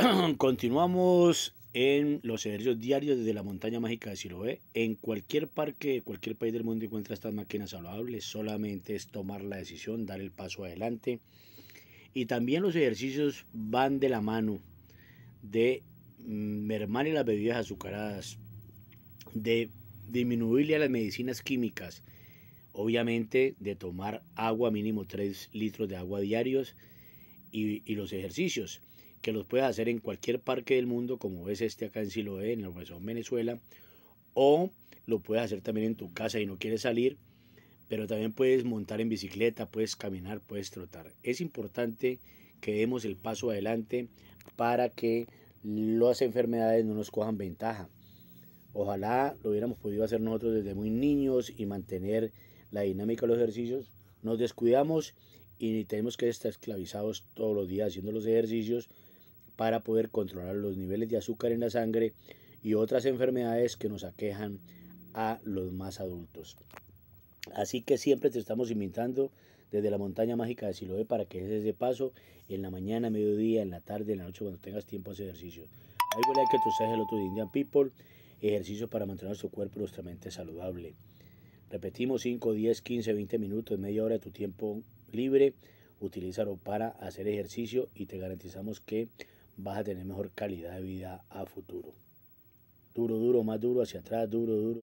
Continuamos en los ejercicios diarios desde la montaña mágica de Siloé. En cualquier parque cualquier país del mundo encuentra estas máquinas saludables. Solamente es tomar la decisión, dar el paso adelante. Y también los ejercicios van de la mano de mm, mermarle las bebidas azucaradas, de disminuirle a las medicinas químicas, obviamente de tomar agua mínimo 3 litros de agua diarios y, los ejercicios, que los puedes hacer en cualquier parque del mundo, como ves este acá en Siloé, en la Venezuela, o lo puedes hacer también en tu casa y no quieres salir, pero también puedes montar en bicicleta, puedes caminar, puedes trotar. Es importante que demos el paso adelante para que las enfermedades no nos cojan ventaja. Ojalá lo hubiéramos podido hacer nosotros desde muy niños y mantener la dinámica de los ejercicios. Nos descuidamos y tenemos que estar esclavizados todos los días haciendo los ejercicios para poder controlar los niveles de azúcar en la sangre y otras enfermedades que nos aquejan a los más adultos. Así que siempre te estamos invitando desde la montaña mágica de Siloé para que des ese paso en la mañana, mediodía, en la tarde, en la noche, cuando tengas tiempo a hacer ejercicio. Ahí voy a que tú seas el otro Indian People, ejercicio para mantener su cuerpo y nuestra mente saludable. Repetimos 5, 10, 15, 20 minutos, media hora de tu tiempo libre, utilízalo para hacer ejercicio y te garantizamos que vas a tener mejor calidad de vida a futuro. Duro, duro, más duro, hacia atrás, duro, duro.